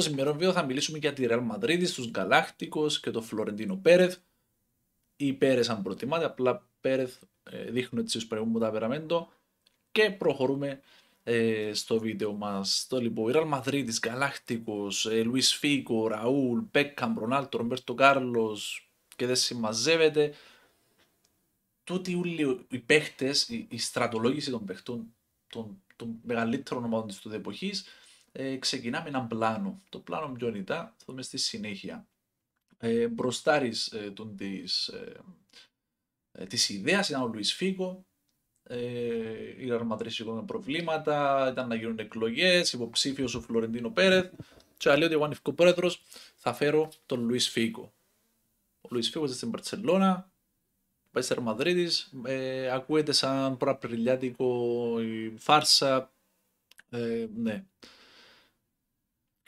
Στο σημερινό βίντεο θα μιλήσουμε για τη Real Madrid, του Γκαλάκτικο και τον Φλωρεντίνο Πέρεθ ή Πέρεθ αν προτιμάτε, απλά Πέρεθ δείχνουν έτσι ως προηγούμενο ταπεραμέντο και προχωρούμε ε, στο βίντεο μας. Το λοιπόν, η Real Madrid, Γκαλάκτικο, ε, Λουί Φίγκο, Ραούλ, Μπέκαμ, Ρονάλτο, Ρομπέρτο και δεν συμμαζεύεται. Τούτοι όλοι οι παίχτες, η, στρατολόγηση των παίχτων των, των μεγαλύτερων ομάδων της τότε ε, έναν πλάνο. Το πλάνο πιο είναι, θα δούμε στη συνέχεια. Ε, μπροστάρις ε, τον, της, ε, ε, της ιδέας ήταν ο Λουίς Φίγκο, ε, οι είχαν προβλήματα, ήταν να γίνουν εκλογές, υποψήφιος ο Φλωρεντίνο Πέρεθ και λέει ότι εγώ αν πρόεδρος θα φέρω τον Λουίς Φίγκο. Ο Λουίς Φίγκος στην Μπαρτσελώνα, πάει στη Μαδρίτης, ε, ακούεται σαν προαπριλιάτικο φάρσα, ε, ναι.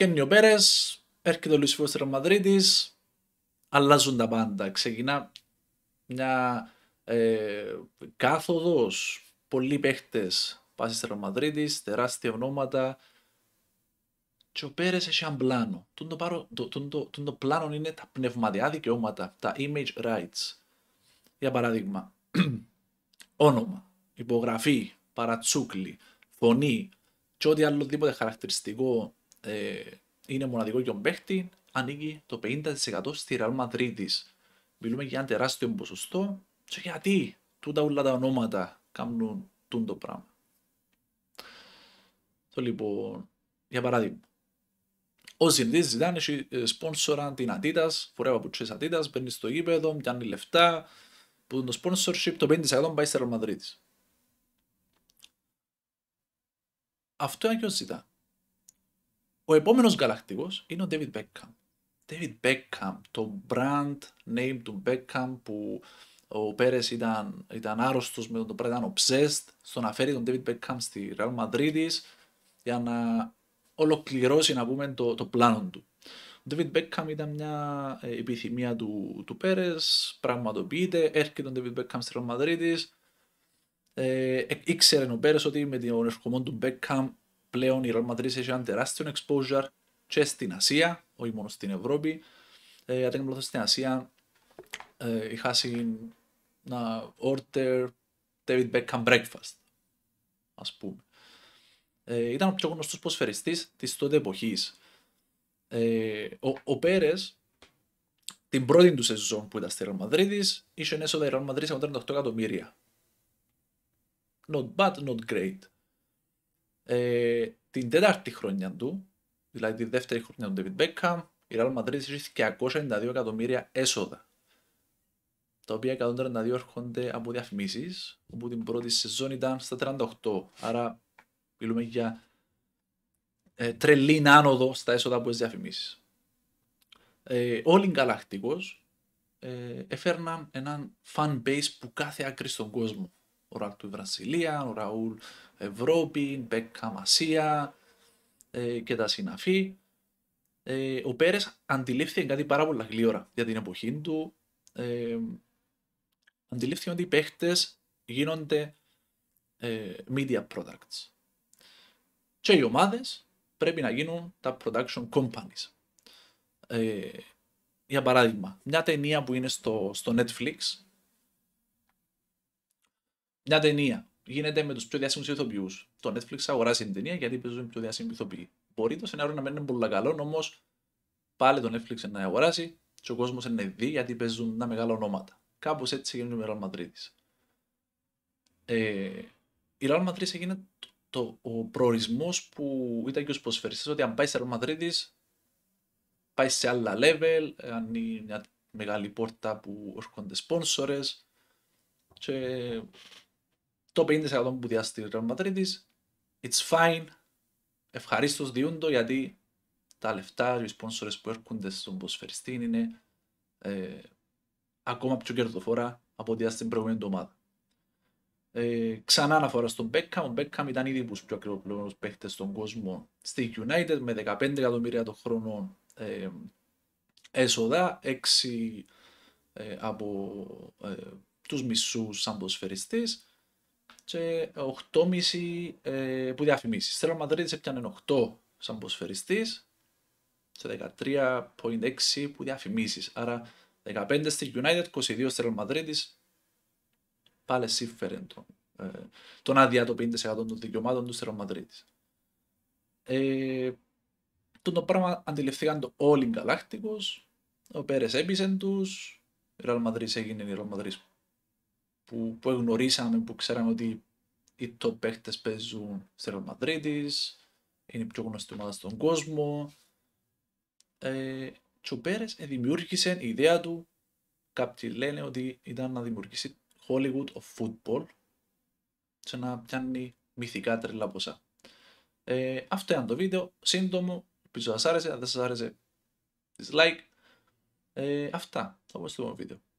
Και ο Πέρες, έρχεται ο Λουισιφό τη Μαδρίτη, αλλάζουν τα πάντα. Ξεκινά μια ε, κάθοδος, πολλοί παίχτες πάση στη Μαδρίτη, τεράστια ονόματα. Και ο Πέρες έχει ένα πλάνο. Τον το, πλάνο είναι τα πνευματικά δικαιώματα, τα image rights. Για παράδειγμα, όνομα, υπογραφή, παρατσούκλι, φωνή και ό,τι άλλο τίποτε χαρακτηριστικό ε, είναι μοναδικό για τον παίχτη, ανήκει το 50% στη Real Madrid. Μιλούμε για ένα τεράστιο ποσοστό. Και γιατί τούτα όλα τα ονόματα κάνουν τούν το πράγμα. Το λοιπόν, για παράδειγμα, ο Ζιντή ζητάνε σπόνσορα την Adidas, φορέα παπουτσέ Adidas, μπαίνει στο γήπεδο, πιάνει λεφτά, που το sponsorship το 50% πάει στη Real Αυτό είναι και ο ζητά. Ο επόμενος γαλακτικός είναι ο David Beckham. David Beckham, το brand name του Beckham που ο Πέρες ήταν, ήταν άρρωστος με τον πράγμα, ήταν obsessed στο να φέρει τον David Beckham στη Real Madrid για να ολοκληρώσει να πούμε το, το πλάνο του. Ο David Beckham ήταν μια ε, επιθυμία του, του Πέρες, πραγματοποιείται, έρχεται τον David Beckham στη Real Madrid ε, ε, ήξερε ο Πέρες ότι με τον ερχομό του Beckham πλέον η Real Madrid έχει ένα τεράστιο exposure και στην Ασία, όχι μόνο στην Ευρώπη. Ε, αν στην Ασία, ε, είχα να order David Beckham breakfast, ας πούμε. Ε, ήταν ο πιο γνωστός προσφαιριστής της τότε εποχής. Ε, ο, ο Πέρες, την πρώτη του σεζόν που ήταν στη Real Madrid, είχε ένα έσοδα η Real Madrid 38 εκατομμύρια. Not bad, not great. Ε, την τέταρτη χρονιά του, δηλαδή τη δεύτερη χρονιά του David Beckham, η Real Madrid και 292 εκατομμύρια έσοδα. Τα οποία 132 έρχονται από διαφημίσεις, όπου την πρώτη σεζόν ήταν στα 38. Άρα μιλούμε για ε, τρελή άνοδο στα έσοδα από τις διαφημίσεις. Ε, όλοι γαλακτικός ε, έφερναν έναν fan base που κάθε άκρη στον κόσμο. Ο του Βραζιλία, ο Ραούλ Ευρώπη, Μπέκα Μασία ε, και τα συναφή. Ε, ο Πέρες αντιλήφθηκε κάτι πάρα πολύ γλύωρα για την εποχή του. Ε, αντιλήφθηκε ότι οι παίχτες γίνονται ε, media products. Και οι ομάδες πρέπει να γίνουν τα production companies. Ε, για παράδειγμα, μια ταινία που είναι στο, στο Netflix μια ταινία γίνεται με τους πιο διάσημους ηθοποιούς. Το Netflix αγοράζει την ταινία γιατί παίζουν πιο διάσημοι ηθοποιοί. Μπορεί το σενάριο να μένει πολύ καλό, όμως πάλι το Netflix να αγοράζει και ο κόσμος να δει γιατί παίζουν ένα μεγάλα ονόματα. Κάπως έτσι γίνεται με Real Madrid. Ε, η Real Madrid έγινε το, ο προορισμός που ήταν και ο ποσφαιριστή ότι αν πάει σε Real Madrid, πάει σε άλλα level, αν είναι μια μεγάλη πόρτα που έρχονται σπόνσορες και το 50% που διάστηκε ο Madrid it's fine. Ευχαρίστως διούν γιατί τα λεφτά οι sponsors που έρχονται στον ποσφαιριστή είναι ε, ακόμα πιο κερδοφόρα από ό,τι στην προηγούμενη εβδομάδα. Ε, ξανά αναφορά στον Beckham. Ο Beckham ήταν ήδη που πιο ακριβώς παίχτες στον κόσμο στη United με 15 εκατομμύρια το χρόνο ε, έσοδα, 6 ε, από ε, τους μισούς σαν ποσφαιριστής και 8,5 ε, που διαφημίσεις. Θέλω Μαδρίτη έπιανε 8 σαν ποσφαιριστής σε 13,6 που διαφημίσεις. Άρα 15 στη United, 22 στη Real Madrid. Πάλι σύμφερε τον, ε, τον άδεια το 50% των δικαιωμάτων του στη Real Ε, τον το πράγμα αντιληφθήκαν το όλοι οι ο Πέρες έπεισε τους, η Real έγινε η Real που, που γνωρίσαμε, που ξέραμε ότι οι top παίχτες παίζουν στη Real είναι η πιο γνωστή ομάδα στον κόσμο. Ε, και ο δημιούργησε η ιδέα του, κάποιοι λένε ότι ήταν να δημιουργήσει Hollywood of Football σε να πιάνει μυθικά τρελά ποσά. Ε, αυτό ήταν το βίντεο, σύντομο, ελπίζω σας άρεσε, αν δεν σας άρεσε dislike. Ε, αυτά, θα το βίντεο.